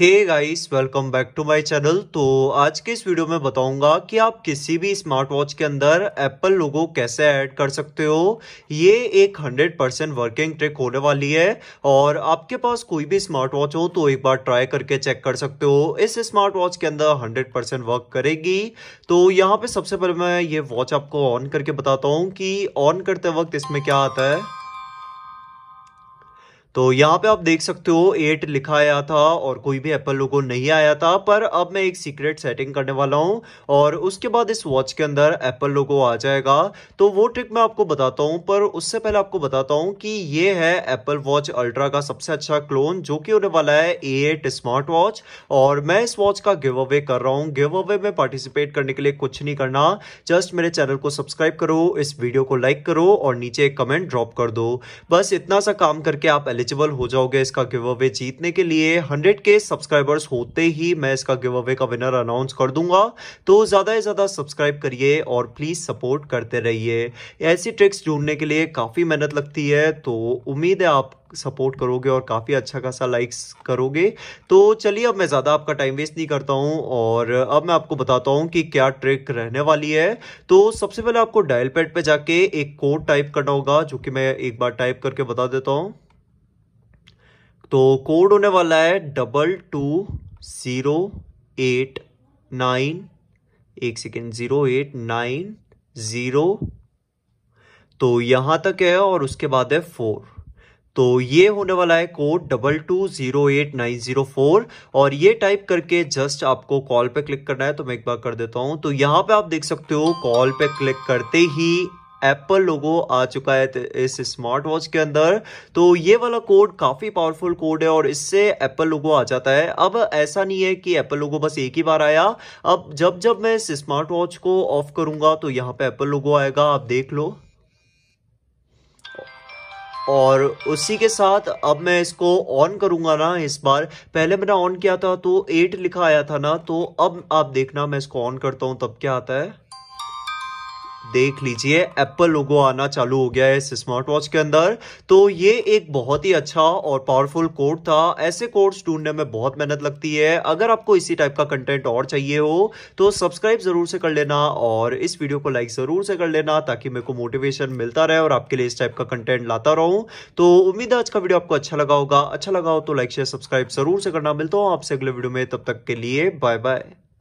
hey guys welcome back to my channel तो आज के इस वीडियो में बताऊंगा कि आप किसी भी स्मार्ट वॉच के अंदर एप्पल लोगो कैसे ऐड कर सकते हो ये एक 100 परसेंट वर्किंग ट्रिक होने वाली है और आपके पास कोई भी स्मार्ट वॉच हो तो एक बार ट्राई करके चेक कर सकते हो इस स्मार्ट वॉच के अंदर हंड्रेड परसेंट वर्क करेगी तो यहाँ पर सबसे पहले मैं ये वॉच आपको ऑन करके बताता हूँ कि ऑन करते वक्त इसमें क्या आता है तो यहाँ पे आप देख सकते हो एट लिखा आया था और कोई भी एप्पल लोगो नहीं आया था पर अब मैं एक सीक्रेट सेटिंग करने वाला हूँ और उसके बाद इस वॉच के अंदर एप्पल लोगो आ जाएगा तो वो ट्रिक मैं आपको बताता हूँ पर उससे पहले आपको बताता हूँ कि ये है एप्पल वॉच अल्ट्रा का सबसे अच्छा क्लोन जो कि होने वाला है ए स्मार्ट वॉच और मैं इस वॉच का गिव अवे कर रहा हूँ गिव अवे में पार्टिसिपेट करने के लिए कुछ नहीं करना जस्ट मेरे चैनल को सब्सक्राइब करो इस वीडियो को लाइक करो और नीचे कमेंट ड्रॉप कर दो बस इतना सा काम करके आप एलिजिबल एलिजिबल हो जाओगे इसका गिव अवे जीतने के लिए हंड्रेड के सब्सक्राइबर्स होते ही मैं इसका give away winner announce कर दूंगा तो ज़्यादा से ज़्यादा सब्सक्राइब करिए और प्लीज़ सपोर्ट करते रहिए ऐसी ट्रिक्स ढूंढने के लिए काफ़ी मेहनत लगती है तो उम्मीद है आप सपोर्ट करोगे और काफ़ी अच्छा खासा लाइक्स करोगे तो चलिए अब मैं ज़्यादा आपका टाइम वेस्ट नहीं करता हूँ और अब मैं आपको बताता हूँ कि क्या ट्रिक रहने वाली है तो सबसे पहले आपको डायल पैड पे जाके एक कोड टाइप करना होगा जो कि मैं एक बार टाइप करके बता देता हूँ तो कोड होने वाला है double two zero eight nine एक second zero eight nine zero तो यहाँ तक है और उसके बाद है फोर तो ये होने वाला है code double two zero eight nine zero four और ये टाइप करके जस्ट आपको कॉल पे क्लिक करना है तो मैं एक बार कर देता हूँ तो यहाँ पे आप देख सकते हो कॉल पे क्लिक करते ही एप्पल लोगो आ चुका है इस स्मार्ट वॉच के अंदर तो ये वाला कोड काफ़ी पावरफुल कोड है और इससे एप्पल लोगो आ जाता है अब ऐसा नहीं है कि एप्पल लोगो बस एक ही बार आया अब जब जब मैं इस स्मार्ट वॉच को ऑफ करूंगा तो यहाँ पर एप्पल लोगो आएगा आप देख लो और उसी के साथ अब मैं इसको ऑन करूंगा ना इस बार पहले मैंने ऑन किया था तो एट लिखा आया था ना तो अब आप देखना मैं इसको ऑन करता हूं तब क्या आता है देख लीजिए एप्पल लोगो आना चालू हो गया है इस स्मार्ट वॉच के अंदर तो ये एक बहुत ही अच्छा और पावरफुल कोड था ऐसे कोड्स ढूंढने में बहुत मेहनत लगती है अगर आपको इसी टाइप का कंटेंट और चाहिए हो तो सब्सक्राइब जरूर से कर लेना और इस वीडियो को लाइक जरूर से कर लेना ताकि मेरे को मोटिवेशन मिलता रहे और आपके लिए इस टाइप का कंटेंट लाता रहूं तो उम्मीद है आज का वीडियो आपको अच्छा लगा होगा अच्छा लगा हो तो लाइक शेयर सब्सक्राइब जरूर से करना मिलता हूँ आपसे अगले वीडियो में तब तक के लिए बाय बाय